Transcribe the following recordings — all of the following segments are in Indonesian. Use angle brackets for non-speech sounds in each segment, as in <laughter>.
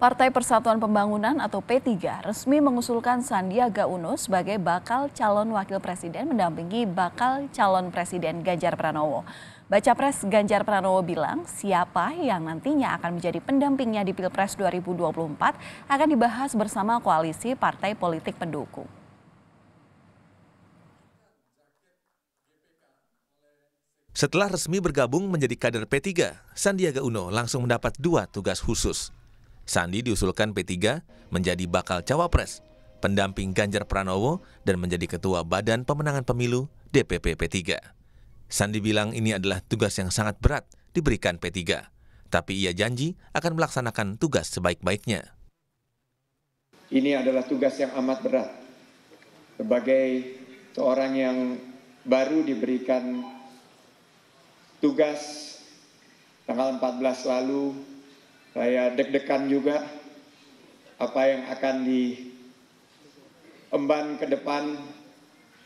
Partai Persatuan Pembangunan atau P3 resmi mengusulkan Sandiaga Uno sebagai bakal calon wakil presiden mendampingi bakal calon presiden Ganjar Pranowo. Baca Pres Ganjar Pranowo bilang siapa yang nantinya akan menjadi pendampingnya di Pilpres 2024 akan dibahas bersama koalisi partai politik pendukung. Setelah resmi bergabung menjadi kader P3, Sandiaga Uno langsung mendapat dua tugas khusus. Sandi diusulkan P3 menjadi bakal cawapres, pendamping Ganjar Pranowo, dan menjadi ketua Badan Pemenangan Pemilu DPP P3. Sandi bilang ini adalah tugas yang sangat berat diberikan P3, tapi ia janji akan melaksanakan tugas sebaik-baiknya. Ini adalah tugas yang amat berat. Sebagai seorang yang baru diberikan tugas tanggal 14 lalu saya deg-degan juga apa yang akan diemban ke depan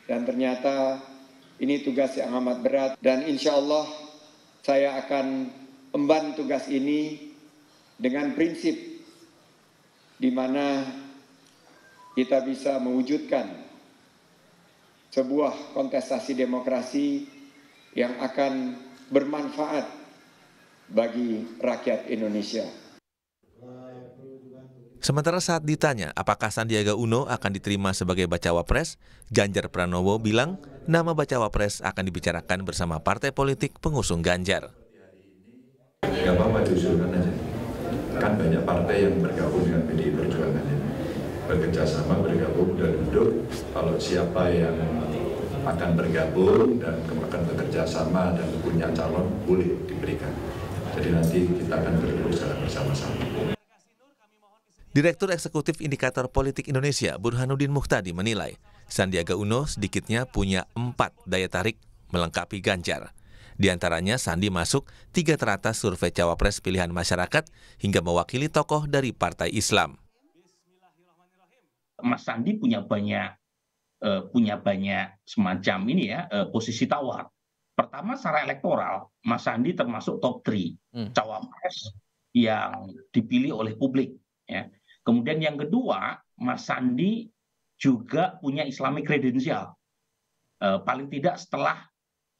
dan ternyata ini tugas yang amat berat dan insya Allah saya akan emban tugas ini dengan prinsip di mana kita bisa mewujudkan sebuah kontestasi demokrasi yang akan bermanfaat bagi rakyat Indonesia. Sementara saat ditanya apakah Sandiaga Uno akan diterima sebagai bacawa pres, Ganjar Pranowo bilang nama bacawa pres akan dibicarakan bersama partai politik pengusung Ganjar. Gak apa-apa diusulkan aja. Kan banyak partai yang bergabung dengan PDI Perjuangan ini. Bekerja sama, bergabung, dan duduk. Kalau siapa yang akan bergabung dan akan bekerja sama dan punya calon boleh diberikan. Jadi nanti kita akan berusaha bersama-sama. Direktur Eksekutif Indikator Politik Indonesia Burhanuddin Muhtadi menilai Sandiaga Uno sedikitnya punya empat daya tarik melengkapi Ganjar. Di antaranya Sandi masuk tiga teratas survei cawapres pilihan masyarakat hingga mewakili tokoh dari Partai Islam. Mas Sandi punya banyak eh, punya banyak semacam ini ya eh, posisi tawar pertama secara elektoral mas sandi termasuk top hmm. cawapres yang dipilih oleh publik ya. kemudian yang kedua mas sandi juga punya islami kredensial eh, paling tidak setelah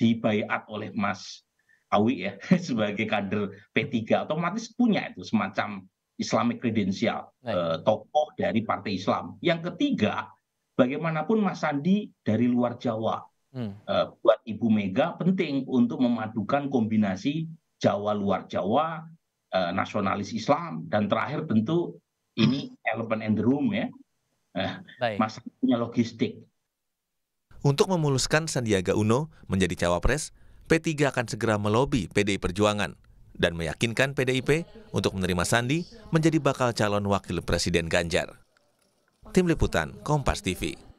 dibayat oleh mas Awi ya <laughs> sebagai kader P3 otomatis punya itu semacam islami kredensial e, eh, tokoh dari Partai Islam. Yang ketiga, bagaimanapun Mas Sandi dari luar Jawa, Hmm. Eh, buat Ibu Mega penting untuk memadukan kombinasi Jawa luar Jawa, eh, nasionalis Islam, dan terakhir tentu ini <laughs> elephant in the room ya, eh, masalahnya logistik. Untuk memuluskan Sandiaga Uno menjadi cawapres, P3 akan segera melobi PDI Perjuangan dan meyakinkan PDIP untuk menerima Sandi menjadi bakal calon wakil presiden Ganjar. Tim Liputan Kompas TV